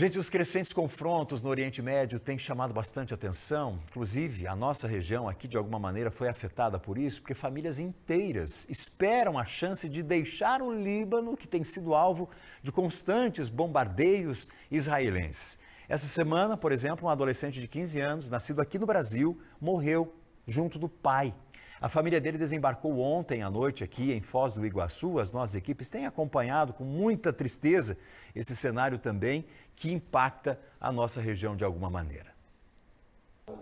Gente, os crescentes confrontos no Oriente Médio têm chamado bastante atenção. Inclusive, a nossa região aqui, de alguma maneira, foi afetada por isso, porque famílias inteiras esperam a chance de deixar o Líbano, que tem sido alvo de constantes bombardeios israelenses. Essa semana, por exemplo, um adolescente de 15 anos, nascido aqui no Brasil, morreu junto do pai a família dele desembarcou ontem à noite aqui em Foz do Iguaçu. As nossas equipes têm acompanhado com muita tristeza esse cenário também que impacta a nossa região de alguma maneira.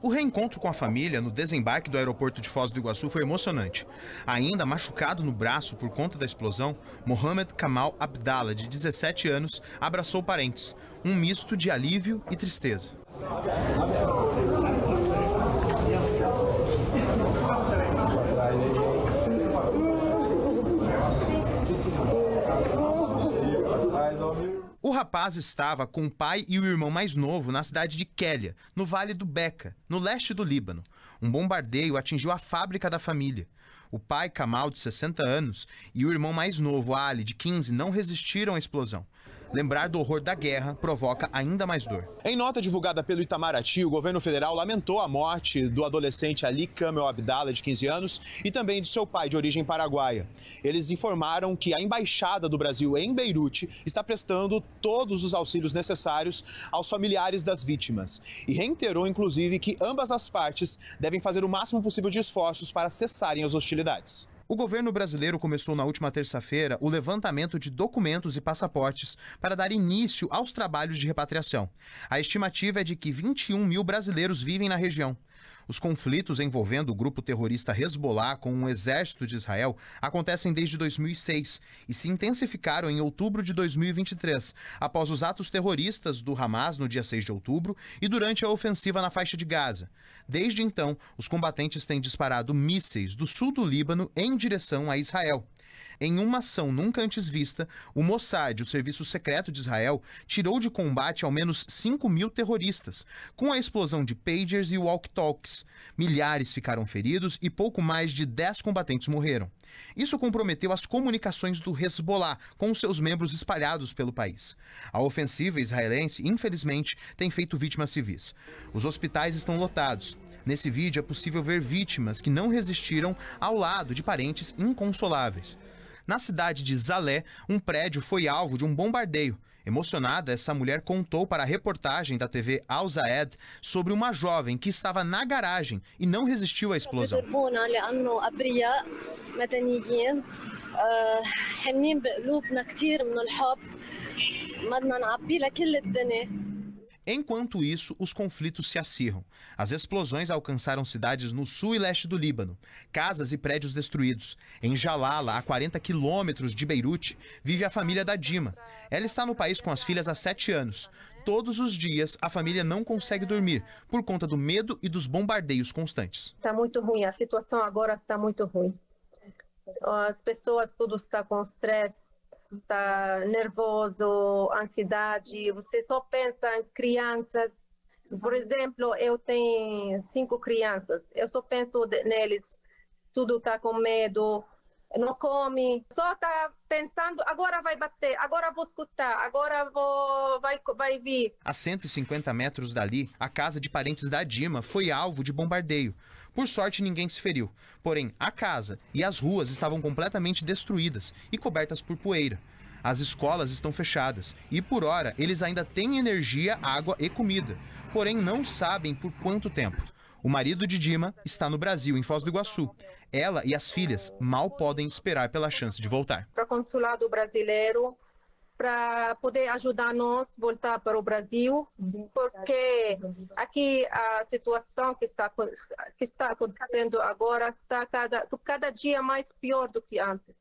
O reencontro com a família no desembarque do aeroporto de Foz do Iguaçu foi emocionante. Ainda machucado no braço por conta da explosão, Mohamed Kamal Abdallah, de 17 anos, abraçou parentes. Um misto de alívio e tristeza. rapaz estava com o pai e o irmão mais novo na cidade de Kélia, no Vale do Beca, no leste do Líbano. Um bombardeio atingiu a fábrica da família. O pai, Kamal, de 60 anos, e o irmão mais novo, Ali, de 15, não resistiram à explosão. Lembrar do horror da guerra provoca ainda mais dor. Em nota divulgada pelo Itamaraty, o governo federal lamentou a morte do adolescente Ali Camel Abdala, de 15 anos, e também do seu pai, de origem paraguaia. Eles informaram que a embaixada do Brasil em Beirute está prestando todos os auxílios necessários aos familiares das vítimas e reiterou, inclusive, que ambas as partes devem fazer o máximo possível de esforços para cessarem as hostilidades. O governo brasileiro começou na última terça-feira o levantamento de documentos e passaportes para dar início aos trabalhos de repatriação. A estimativa é de que 21 mil brasileiros vivem na região. Os conflitos envolvendo o grupo terrorista Hezbollah com o exército de Israel acontecem desde 2006 e se intensificaram em outubro de 2023, após os atos terroristas do Hamas no dia 6 de outubro e durante a ofensiva na faixa de Gaza. Desde então, os combatentes têm disparado mísseis do sul do Líbano em direção a Israel. Em uma ação nunca antes vista, o Mossad, o serviço secreto de Israel, tirou de combate ao menos 5 mil terroristas, com a explosão de pagers e walk-talks. Milhares ficaram feridos e pouco mais de 10 combatentes morreram. Isso comprometeu as comunicações do Hezbollah com seus membros espalhados pelo país. A ofensiva israelense, infelizmente, tem feito vítimas civis. Os hospitais estão lotados, Nesse vídeo é possível ver vítimas que não resistiram ao lado de parentes inconsoláveis. Na cidade de Zalé, um prédio foi alvo de um bombardeio. Emocionada, essa mulher contou para a reportagem da TV Al Zaed sobre uma jovem que estava na garagem e não resistiu à explosão. بقلوبنا من الحب بدنا لكل الدنيا Enquanto isso, os conflitos se acirram. As explosões alcançaram cidades no sul e leste do Líbano, casas e prédios destruídos. Em Jalala, a 40 quilômetros de Beirute, vive a família da Dima. Ela está no país com as filhas há sete anos. Todos os dias, a família não consegue dormir por conta do medo e dos bombardeios constantes. Está muito ruim, a situação agora está muito ruim. As pessoas, tudo está com estresse, está nervoso, ansiedade, você só pensa em crianças. Por exemplo, eu tenho cinco crianças, eu só penso neles, tudo está com medo, não come, só está pensando, agora vai bater, agora vou escutar, agora vou, vai, vai vir. A 150 metros dali, a casa de parentes da Dima foi alvo de bombardeio. Por sorte, ninguém se feriu. Porém, a casa e as ruas estavam completamente destruídas e cobertas por poeira. As escolas estão fechadas e, por hora, eles ainda têm energia, água e comida, porém não sabem por quanto tempo. O marido de Dima está no Brasil, em Foz do Iguaçu. Ela e as filhas mal podem esperar pela chance de voltar. Para o consulado brasileiro, para poder ajudar nós voltar para o Brasil, porque aqui a situação que está, que está acontecendo agora está cada, cada dia mais pior do que antes.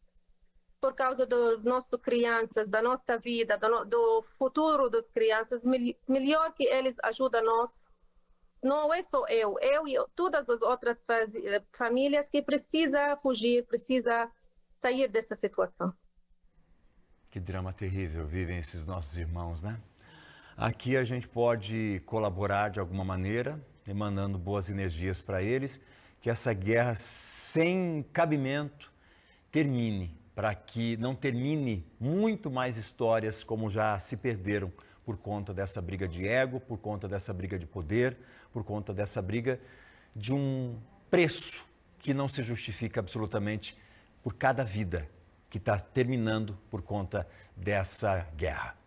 Por causa das nossas crianças, da nossa vida, do, do futuro das crianças, melhor que eles ajudam nós não é só eu, eu e todas as outras eh, famílias que precisa fugir, precisa sair dessa situação. Que drama terrível vivem esses nossos irmãos, né? Aqui a gente pode colaborar de alguma maneira, emanando boas energias para eles, que essa guerra sem cabimento termine, para que não termine muito mais histórias como já se perderam por conta dessa briga de ego, por conta dessa briga de poder, por conta dessa briga de um preço que não se justifica absolutamente por cada vida que está terminando por conta dessa guerra.